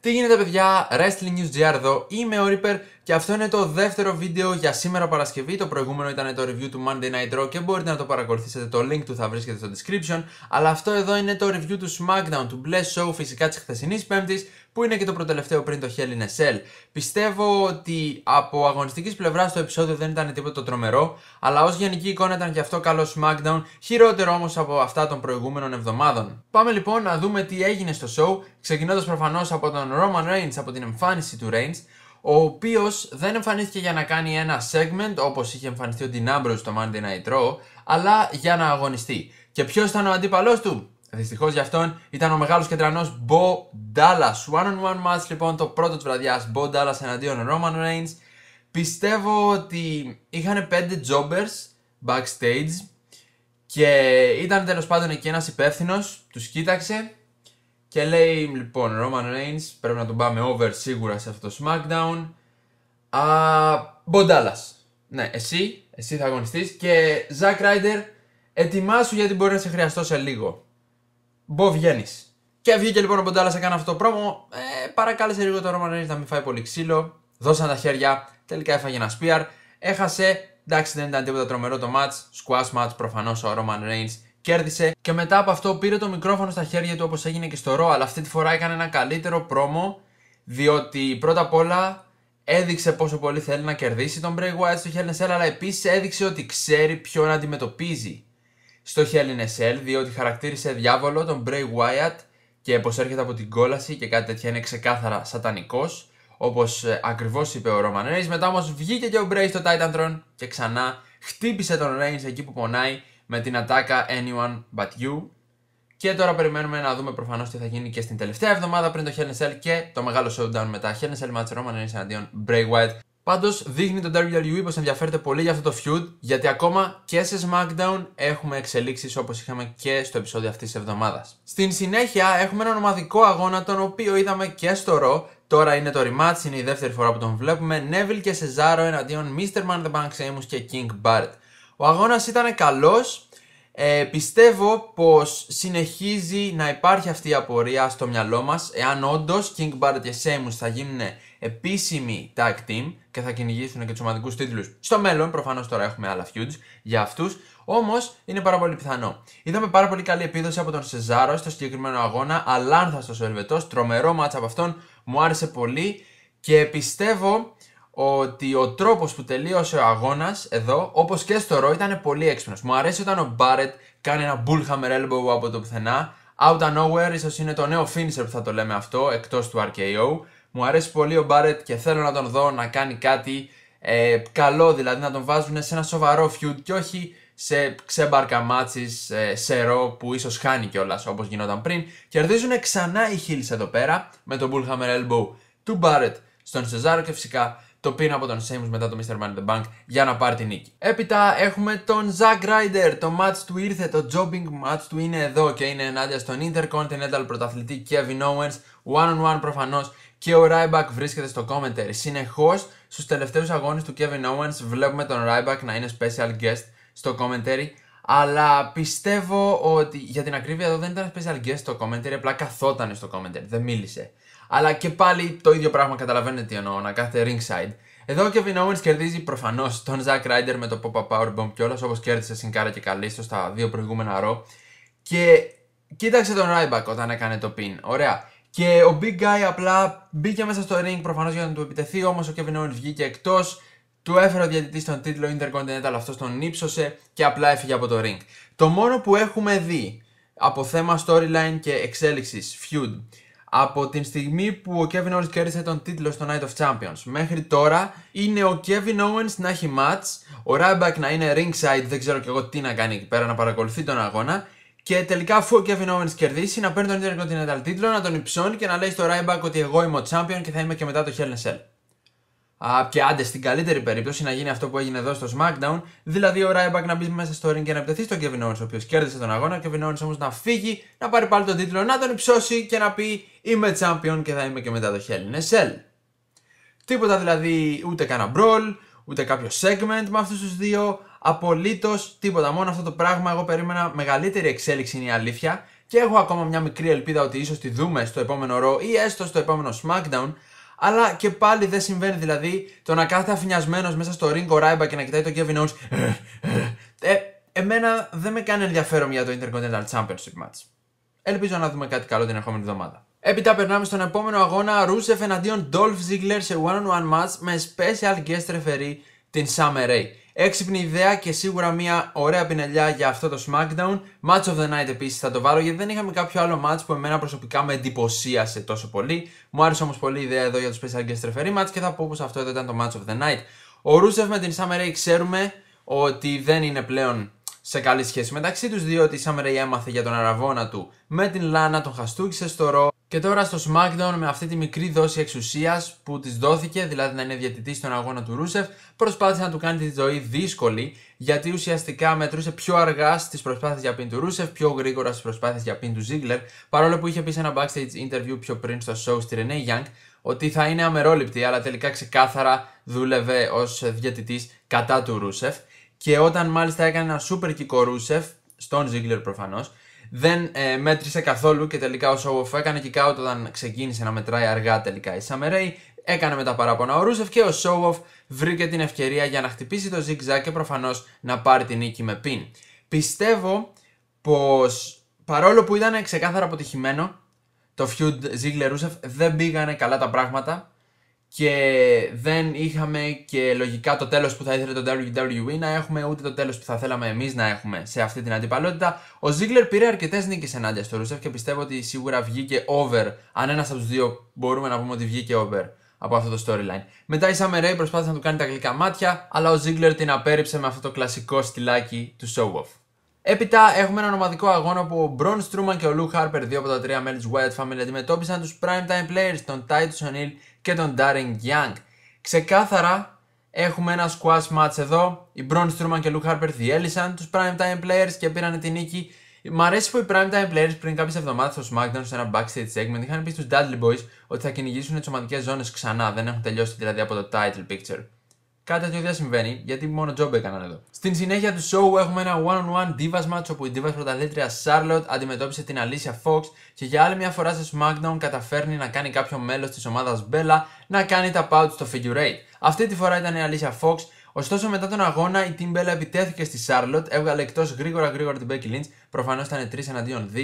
Τι γίνεται παιδιά, Wrestling News GR εδώ, είμαι ο Reaper και αυτό είναι το δεύτερο βίντεο για σήμερα Παρασκευή. Το προηγούμενο ήταν το review του Monday Night Raw και μπορείτε να το παρακολουθήσετε. Το link του θα βρίσκεται στο description. Αλλά αυτό εδώ είναι το review του SmackDown, του Bless Show, φυσικά της χθεσινής Πέμπτης, που είναι και το προτελευταίο πριν το Hell in a Cell. Πιστεύω ότι από αγωνιστικής πλευράς το επεισόδιο δεν ήταν τίποτα το τρομερό, αλλά ως γενική εικόνα ήταν και αυτό καλό SmackDown, χειρότερο όμως από αυτά των προηγούμενων εβδομάδων. Πάμε λοιπόν να δούμε τι έγινε στο show, ξεκινώντας προφανώς από τον Roman Reigns, από την εμφάνιση του Reigns, ο οποίος δεν εμφανίστηκε για να κάνει ένα segment όπως είχε εμφανιστεί ο Dean Ambrose στο Monday Night Raw, αλλά για να αγωνιστεί. Και ποιος ήταν ο αντίπαλός του? Δυστυχώς για αυτόν ήταν ο μεγάλος κεντρανός Bo Dallas. One on one match λοιπόν το πρώτο της βραδιάς. Bo Dallas εναντίον Roman Reigns. Πιστεύω ότι είχαν πέντε jobbers backstage και ήταν τέλος πάντων εκεί ένας υπεύθυνος, τους κοίταξε και λέει λοιπόν Roman Reigns πρέπει να τον πάμε over σίγουρα σε αυτό το SmackDown. Α, Μποντάλλας. Ναι, εσύ, εσύ θα αγωνιστείς και Zack Ryder ετοιμάσου γιατί μπορεί να σε χρειαστώ σε λίγο. Μπο βγαίνεις. Και βγήκε λοιπόν ο Μποντάλλας έκανε αυτό το πρόμο. Ε, παρακάλεσε λίγο το Roman Reigns να μην φάει πολύ ξύλο. Δώσαν τα χέρια, τελικά έφαγε ένα σπιάρ, Έχασε, εντάξει δεν ήταν τίποτα τρομερό το match, squash match προφανώς ο Roman Reigns κέρδισε και μετά από αυτό πήρε το μικρόφωνο στα χέρια του όπως έγινε και στο Ρο, αλλά αυτή τη φορά έκανε ένα καλύτερο πρόμο διότι πρώτα απ' όλα έδειξε πόσο πολύ θέλει να κερδίσει τον Bray Wyatt στο Hell in Cell, αλλά επίσης έδειξε ότι ξέρει ποιον αντιμετωπίζει στο Hell in Cell, διότι χαρακτήρισε διάβολο τον Bray Wyatt και πως έρχεται από την κόλαση και κάτι τέτοια είναι ξεκάθαρα σατανικός, όπως ε, ακριβώς είπε ο Roman Reigns. Μετά όμως βγήκε και ο Bray στο Titantron και ξανά χτύπησε τον Reigns εκεί που πονάει με την ατάκα Anyone But You. Και τώρα περιμένουμε να δούμε προφανώς τι θα γίνει και στην τελευταία εβδομάδα πριν το Hell in Cell και το μεγάλο showdown μετά. Hell in Cell Match Roman Reigns εναντίον Bray Wyatt. Πάντως δείχνει το WWE πως ενδιαφέρεται πολύ για αυτό το feud, γιατί ακόμα και σε SmackDown έχουμε εξελίξεις όπως είχαμε και στο επεισόδιο αυτής της εβδομάδας. Στην συνέχεια έχουμε ένα ομαδικό αγώνα, τον οποίο είδαμε και στο Raw. Τώρα είναι το rematch, είναι η δεύτερη φορά που τον βλέπουμε. Neville και σεζάρο, εναντίον Mr. Man The Bank Seamus και King Bart. Ο αγώνας ήταν καλός. Ε, πιστεύω πως συνεχίζει να υπάρχει αυτή η απορία στο μυαλό μας εάν όντως King Barrett και Seamus θα γίνουν επίσημοι tag team και θα κυνηγήσουν και τους ομαδικούς τίτλους στο μέλλον, προφανώς τώρα έχουμε άλλα feuds για αυτούς Όμως είναι πάρα πολύ πιθανό. Είδαμε πάρα πολύ καλή επίδοση από τον Σεζάρο στο συγκεκριμένο αγώνα. αλάνθαστος ο Ελβετός τρομερό μάτσα από αυτόν, μου άρεσε πολύ και πιστεύω ότι ο τρόπος που τελείωσε ο αγώνας εδώ, όπως και στο ρο, ήταν πολύ έξυπνος. Μου αρέσει όταν ο Μπάρετ κάνει ένα bullhammer elbow από το πουθενά. Out of nowhere, ίσως είναι το νέο finisher που θα το λέμε αυτό, εκτός του RKO. Μου αρέσει πολύ ο Μπάρετ και θέλω να τον δω να κάνει κάτι ε, καλό, δηλαδή να τον βάζουν σε ένα σοβαρό feud και όχι σε ξέμπαρκα μάτσει ε, σε ρο που ίσως χάνει κιόλας όπως γινόταν πριν. Κερδίζουν ξανά οι Hills εδώ πέρα με τον Bullhammer Elbow του Μπάρετ στον Σεζάρο και φυσικά το πήρα από τον Σέιμους μετά το Mr. Man the Bank για να πάρει την νίκη. Έπειτα έχουμε τον Zack Ryder. Το match του ήρθε, το jobbing match του είναι εδώ και είναι ενάντια στον Intercontinental πρωταθλητή Kevin Owens. One on one προφανώς και ο Ryback βρίσκεται στο commentary. Συνεχώς στους τελευταίους αγώνες του Kevin Owens βλέπουμε τον Ryback να είναι special guest στο commentary. Αλλά πιστεύω ότι για την ακρίβεια εδώ δεν ήταν special guest στο commentary, απλά καθόταν στο commentary, δεν μίλησε. Αλλά και πάλι το ίδιο πράγμα καταλαβαίνετε τι εννοώ, να κάθετε ringside. Εδώ ο Kevin Owens κερδίζει προφανώς τον Zack Ryder με το Pop-Up Powerbomb κιόλας, όπως κέρδισε Κάρα και Καλίστο στα δύο προηγούμενα ρο. Και κοίταξε τον Ryback όταν έκανε το pin. Ωραία. Και ο Big Guy απλά μπήκε μέσα στο ring προφανώς για να του επιτεθεί, όμως ο Kevin Owens βγήκε εκτός. Του έφερε ο διαιτητής τον τίτλο Intercontinental, αυτός τον ύψωσε και απλά έφυγε από το ring. Το μόνο που έχουμε δει από θέμα storyline και εξέλιξης feud από την στιγμή που ο Kevin Owens κέρδισε τον τίτλο στο Night of Champions μέχρι τώρα είναι ο Kevin Owens να έχει match, ο Ryback να είναι ringside, δεν ξέρω κι εγώ τι να κάνει εκεί πέρα, να παρακολουθεί τον αγώνα και τελικά αφού ο Kevin Owens κερδίσει να παίρνει τον Intercontinental τίτλο, να τον υψώνει και να λέει στο Ryback ότι εγώ είμαι ο champion και θα είμαι και μετά το Hell in Cell και άντε στην καλύτερη περίπτωση να γίνει αυτό που έγινε εδώ στο SmackDown, δηλαδή ο Ryback να μπει μέσα στο ring και να επιτεθεί στον Kevin Owens, ο οποίος κέρδισε τον αγώνα, ο Kevin Owens όμως να φύγει, να πάρει πάλι τον τίτλο, να τον υψώσει και να πει Είμαι champion και θα είμαι και μετά το Hell in a Cell. Τίποτα δηλαδή, ούτε κανένα brawl, ούτε κάποιο segment με αυτούς τους δύο, απολύτως τίποτα. Μόνο αυτό το πράγμα εγώ περίμενα μεγαλύτερη εξέλιξη είναι η αλήθεια και έχω ακόμα μια μικρή ελπίδα ότι ίσως τη δούμε στο επόμενο Raw ή έστω στο επόμενο SmackDown, αλλά και πάλι δεν συμβαίνει. Δηλαδή, το να κάθεται αφινιασμένος μέσα στο ring ο Ράιμπα και να κοιτάει τον Kevin Owens. Ε, ε, ε, εμένα δεν με κάνει ενδιαφέρον για το Intercontinental Championship match. Ελπίζω να δούμε κάτι καλό την ερχόμενη εβδομάδα. Έπειτα περνάμε στον επόμενο αγώνα Ρούσεφ εναντίον Dolph Ziggler σε one-on-one match με special guest referee την Summer Rae. Έξυπνη ιδέα και σίγουρα μια ωραία πινελιά για αυτό το SmackDown. Match of the Night επίσης θα το βάλω γιατί δεν είχαμε κάποιο άλλο match που εμένα προσωπικά με εντυπωσίασε τόσο πολύ. Μου άρεσε όμως πολύ η ιδέα εδώ για του Special Guest Referee Match και θα πω πως αυτό εδώ ήταν το Match of the Night. Ο Ρούσεφ με την Summer Rae ξέρουμε ότι δεν είναι πλέον σε καλή σχέση μεταξύ τους, διότι η Σάμερα έμαθε για τον αραβόνα του με την Λάνα, τον χαστούκησε στο ρο. Και τώρα στο SmackDown με αυτή τη μικρή δόση εξουσίας που της δόθηκε, δηλαδή να είναι διατητή στον αγώνα του Ρούσεφ, προσπάθησε να του κάνει τη ζωή δύσκολη, γιατί ουσιαστικά μετρούσε πιο αργά στις προσπάθειες για πίν του Ρούσεφ, πιο γρήγορα στις προσπάθειες για πίν του Ζίγκλερ, παρόλο που είχε πει σε ένα backstage interview πιο πριν στο show στη Renee Young ότι θα είναι αμερόληπτη, αλλά τελικά ξεκάθαρα δούλευε ως διατητή κατά του Ρούσεφ και όταν μάλιστα έκανε ένα super kick ο Ρούσεφ, στον Ζίγκλερ προφανώς, δεν ε, μέτρησε καθόλου και τελικά ο Σόουφ έκανε kick out όταν ξεκίνησε να μετράει αργά τελικά η Σαμερέη. Έκανε με τα παράπονα ο Ρούσεφ και ο Σόουφ βρήκε την ευκαιρία για να χτυπήσει το ζίγκζα και προφανώς να πάρει την νίκη με πιν. Πιστεύω πως παρόλο που ήταν ξεκάθαρα αποτυχημένο, το feud Ziggler ρουσεφ δεν πήγανε καλά τα πράγματα και δεν είχαμε και λογικά το τέλος που θα ήθελε το WWE να έχουμε ούτε το τέλος που θα θέλαμε εμείς να έχουμε σε αυτή την αντιπαλότητα. Ο Ziggler πήρε αρκετές νίκες ενάντια στο Ρούσεφ και πιστεύω ότι σίγουρα βγήκε over. Αν ένας από τους δύο μπορούμε να πούμε ότι βγήκε over από αυτό το storyline. Μετά η Summer Ray προσπάθησε να του κάνει τα γλυκά μάτια αλλά ο Ziggler την απέρριψε με αυτό το κλασικό στυλάκι του show off. Έπειτα έχουμε ένα ομαδικό αγώνα που ο Μπρόν Στρούμαν και ο Λου Χάρπερ, δύο από τα τρία μέλη τη Wild Family, αντιμετώπισαν τους Time players, τον Titus O'Neill και τον Darren Young. Ξεκάθαρα έχουμε ένα squash match εδώ. Οι Μπρόν Στρούμαν και ο Λου Χάρπερ διέλυσαν τους Time players και πήραν την νίκη. Μ' αρέσει που οι Prime Time players πριν κάποιες εβδομάδες στο SmackDown σε ένα backstage segment είχαν πει στους Dudley Boys ότι θα κυνηγήσουν τις ομαδικές ζώνες ξανά. Δεν έχουν τελειώσει δηλαδή από το title picture. Κάτι τέτοιο δεν συμβαίνει, γιατί μόνο τζόμπε έκαναν εδώ. Στην συνέχεια του show έχουμε ένα one-on-one Divas match όπου η Divas πρωταθλήτρια Charlotte αντιμετώπισε την Alicia Fox και για άλλη μια φορά στο SmackDown καταφέρνει να κάνει κάποιο μέλος της ομάδας Bella να κάνει τα pouch στο figure 8. Αυτή τη φορά ήταν η Alicia Fox. Ωστόσο, μετά τον αγώνα, η Team Bella επιτέθηκε στη Charlotte, έβγαλε εκτός γρήγορα γρήγορα την Becky Lynch. Προφανώς ήταν 3 εναντίον 2.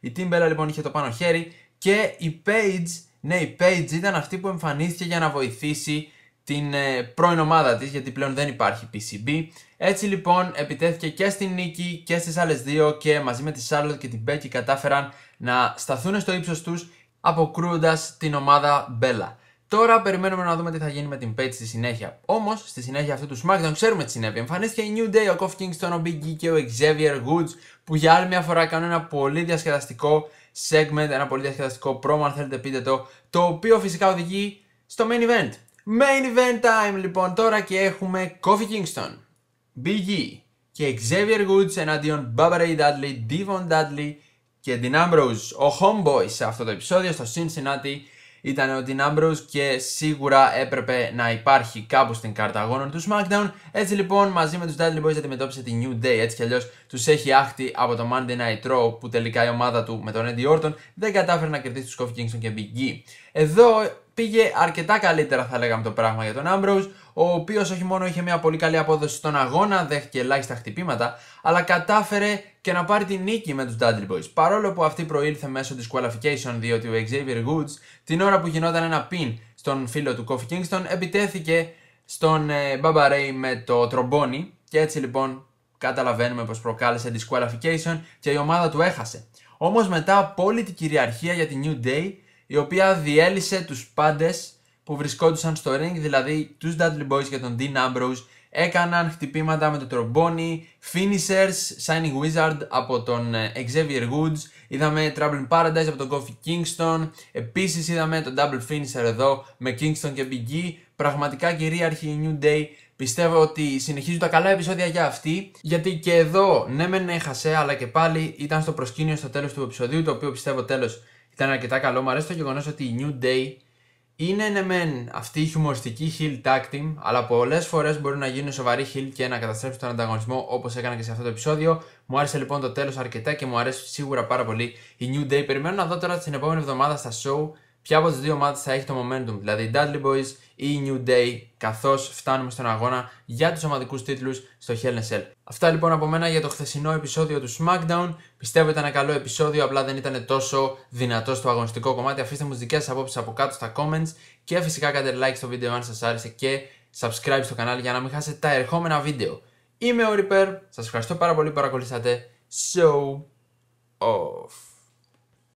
Η Team Bella λοιπόν είχε το πάνω χέρι και η Page, ναι, η Page ήταν αυτή που εμφανίστηκε για να βοηθήσει την ε, πρώην ομάδα της γιατί πλέον δεν υπάρχει PCB. Έτσι λοιπόν επιτέθηκε και στην νίκη και στις άλλες δύο και μαζί με τη Charlotte και την Becky κατάφεραν να σταθούν στο ύψος τους αποκρούοντας την ομάδα Bella. Τώρα περιμένουμε να δούμε τι θα γίνει με την Page στη συνέχεια. Όμως, στη συνέχεια αυτού του SmackDown ξέρουμε τι συνέβη. Εμφανίστηκε η New Day, ο Kof Kingston, ο Big E και ο Xavier Woods που για άλλη μια φορά κάνουν ένα πολύ διασκεδαστικό segment, ένα πολύ διασκεδαστικό promo, αν θέλετε πείτε το, το οποίο φυσικά οδηγεί στο main event. Main event time λοιπόν τώρα και έχουμε Kofi Kingston, Big E και Xavier Woods εναντίον Bubba Ray Dudley, Devon Dudley και Dean Ambrose. Ο homeboy σε αυτό το επεισόδιο στο Cincinnati ήταν ο Dean Ambrose και σίγουρα έπρεπε να υπάρχει κάπου στην κάρτα του SmackDown. Έτσι λοιπόν μαζί με τους Dudley Boys αντιμετώπισε τη New Day. Έτσι κι αλλιώς τους έχει άχτη από το Monday Night Raw που τελικά η ομάδα του με τον Eddie Orton δεν κατάφερε να κερδίσει τους Kofi Kingston και Big E. Εδώ πήγε αρκετά καλύτερα θα λέγαμε το πράγμα για τον Ambrose, ο οποίος όχι μόνο είχε μια πολύ καλή απόδοση στον αγώνα, δέχτηκε ελάχιστα χτυπήματα, αλλά κατάφερε και να πάρει τη νίκη με τους Dudley Boys. Παρόλο που αυτή προήλθε μέσω disqualification, διότι ο Xavier Woods την ώρα που γινόταν ένα pin στον φίλο του Kofi Kingston, επιτέθηκε στον ε, Ray με το τρομπόνι και έτσι λοιπόν καταλαβαίνουμε πως προκάλεσε disqualification και η ομάδα του έχασε. Όμως μετά από όλη την κυριαρχία για την New Day η οποία διέλυσε τους πάντες που βρισκόντουσαν στο ring, δηλαδή τους Dudley Boys και τον Dean Ambrose, έκαναν χτυπήματα με το τρομπόνι, finishers, signing wizard από τον ε, Xavier Woods, είδαμε Trouble in Paradise από τον Kofi Kingston, επίσης είδαμε τον double finisher εδώ με Kingston και Big E, πραγματικά κυρίαρχη New Day, Πιστεύω ότι συνεχίζουν τα καλά επεισόδια για αυτή, γιατί και εδώ ναι μεν έχασε, αλλά και πάλι ήταν στο προσκήνιο στο τέλος του επεισοδίου, το οποίο πιστεύω τέλος ήταν αρκετά καλό. Μου αρέσει το γεγονός ότι η New Day είναι ναι μεν αυτή η χιουμοριστική heel tag team, αλλά πολλές φορές μπορεί να γίνουν σοβαρή heel και να καταστρέψουν τον ανταγωνισμό όπως έκανα και σε αυτό το επεισόδιο. Μου άρεσε λοιπόν το τέλος αρκετά και μου αρέσει σίγουρα πάρα πολύ η New Day. Περιμένω να δω τώρα την επόμενη εβδομάδα στα show ποια από τις δύο ομάδες θα έχει το momentum, δηλαδή οι Dudley Boys ή οι New Day, καθώς φτάνουμε στον αγώνα για τους ομαδικούς τίτλους στο Hell in Cell. Αυτά λοιπόν από μένα για το χθεσινό επεισόδιο του SmackDown. Πιστεύω ήταν ένα καλό επεισόδιο, απλά δεν ήταν τόσο δυνατό στο αγωνιστικό κομμάτι. Αφήστε μου τις δικές σας απόψεις από κάτω στα comments και φυσικά κάντε like στο βίντεο αν σας άρεσε και subscribe στο κανάλι για να μην χάσετε τα ερχόμενα βίντεο. Είμαι ο Reaper, σας ευχαριστώ πάρα πολύ που παρακολουθήσατε. Show off.